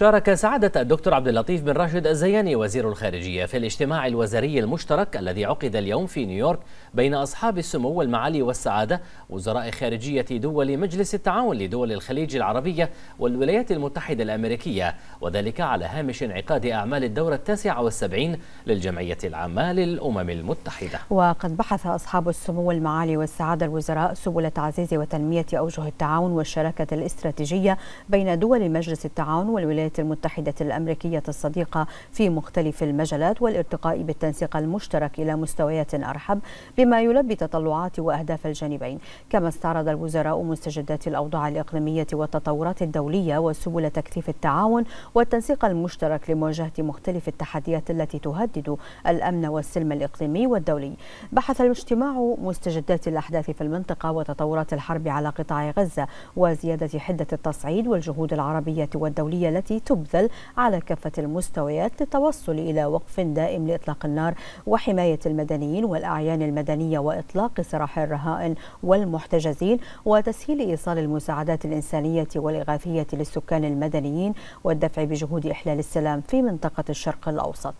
شارك سعادة الدكتور عبد اللطيف بن راشد الزياني وزير الخارجية في الاجتماع الوزاري المشترك الذي عقد اليوم في نيويورك بين أصحاب السمو والمعالي والسعادة وزراء خارجية دول مجلس التعاون لدول الخليج العربية والولايات المتحدة الأمريكية وذلك على هامش انعقاد أعمال الدورة التاسعة والسبعين للجمعية العامة للأمم المتحدة وقد بحث أصحاب السمو والمعالي والسعادة الوزراء سبل تعزيز وتنمية أوجه التعاون والشراكة الاستراتيجية بين دول مجلس التعاون والولايات الولايات المتحدة الأمريكية الصديقة في مختلف المجالات والارتقاء بالتنسيق المشترك إلى مستويات أرحب بما يلبي تطلعات وأهداف الجانبين كما استعرض الوزراء مستجدات الأوضاع الإقليمية والتطورات الدولية وسبل تكثيف التعاون والتنسيق المشترك لمواجهة مختلف التحديات التي تهدد الأمن والسلم الإقليمي والدولي بحث الاجتماع مستجدات الأحداث في المنطقة وتطورات الحرب على قطاع غزة وزيادة حدة التصعيد والجهود العربية والدولية التي التي تبذل على كافة المستويات للتوصل إلى وقف دائم لإطلاق النار وحماية المدنيين والأعيان المدنية وإطلاق سراح الرهائن والمحتجزين وتسهيل إيصال المساعدات الإنسانية والإغاثية للسكان المدنيين والدفع بجهود إحلال السلام في منطقة الشرق الأوسط